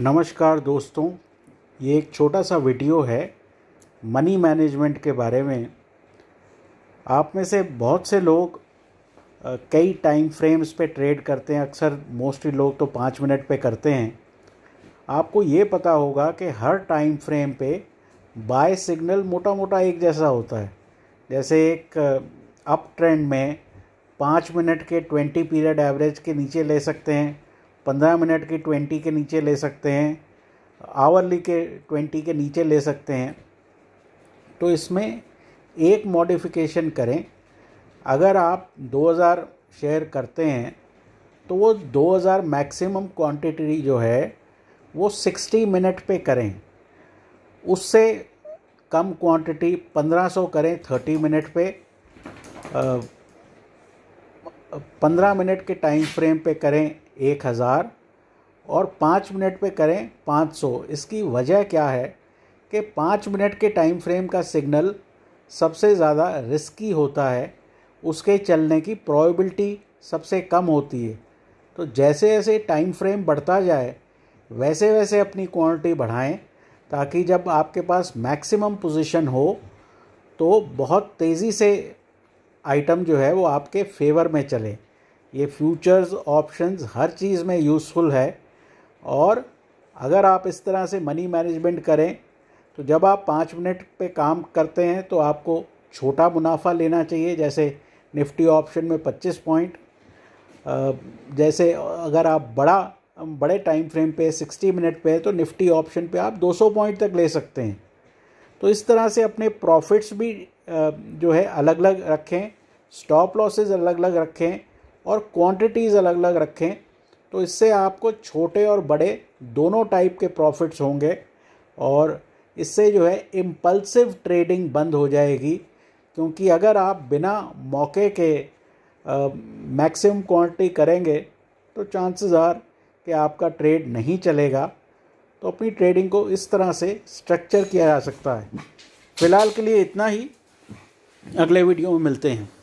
नमस्कार दोस्तों ये एक छोटा सा वीडियो है मनी मैनेजमेंट के बारे में आप में से बहुत से लोग कई टाइम फ्रेम्स पे ट्रेड करते हैं अक्सर मोस्टली लोग तो पाँच मिनट पे करते हैं आपको ये पता होगा कि हर टाइम फ्रेम पे बाय सिग्नल मोटा मोटा एक जैसा होता है जैसे एक अप ट्रेंड में पाँच मिनट के ट्वेंटी पीरियड एवरेज के नीचे ले सकते हैं पंद्रह मिनट की ट्वेंटी के नीचे ले सकते हैं आवरली के ट्वेंटी के नीचे ले सकते हैं तो इसमें एक मॉडिफिकेशन करें अगर आप 2000 शेयर करते हैं तो वो 2000 मैक्सिमम क्वांटिटी जो है वो 60 मिनट पे करें उससे कम क्वांटिटी 1500 करें 30 मिनट पे पंद्रह मिनट के टाइम फ्रेम पे करें एक हज़ार और पाँच मिनट पे करें पाँच सौ इसकी वजह क्या है कि पाँच मिनट के टाइम फ्रेम का सिग्नल सबसे ज़्यादा रिस्की होता है उसके चलने की प्रोबेबिलिटी सबसे कम होती है तो जैसे जैसे टाइम फ्रेम बढ़ता जाए वैसे वैसे अपनी क्वांटिटी बढ़ाएं ताकि जब आपके पास मैक्सिमम पोजीशन हो तो बहुत तेज़ी से आइटम जो है वो आपके फेवर में चलें ये फ्यूचर्स ऑप्शंस हर चीज़ में यूज़फुल है और अगर आप इस तरह से मनी मैनेजमेंट करें तो जब आप पाँच मिनट पे काम करते हैं तो आपको छोटा मुनाफा लेना चाहिए जैसे निफ्टी ऑप्शन में पच्चीस पॉइंट जैसे अगर आप बड़ा बड़े टाइम फ्रेम पे सिक्सटी मिनट पे तो निफ्टी ऑप्शन पे आप दो सौ पॉइंट तक ले सकते हैं तो इस तरह से अपने प्रॉफिट्स भी जो है अलग अलग रखें स्टॉप लॉसेज अलग अलग रखें और क्वांटिटीज़ अलग अलग रखें तो इससे आपको छोटे और बड़े दोनों टाइप के प्रॉफिट्स होंगे और इससे जो है इम्पल्सिव ट्रेडिंग बंद हो जाएगी क्योंकि अगर आप बिना मौके के मैक्सिमम क्वांटिटी करेंगे तो चांसेस आर कि आपका ट्रेड नहीं चलेगा तो अपनी ट्रेडिंग को इस तरह से स्ट्रक्चर किया जा सकता है फ़िलहाल के लिए इतना ही अगले वीडियो में मिलते हैं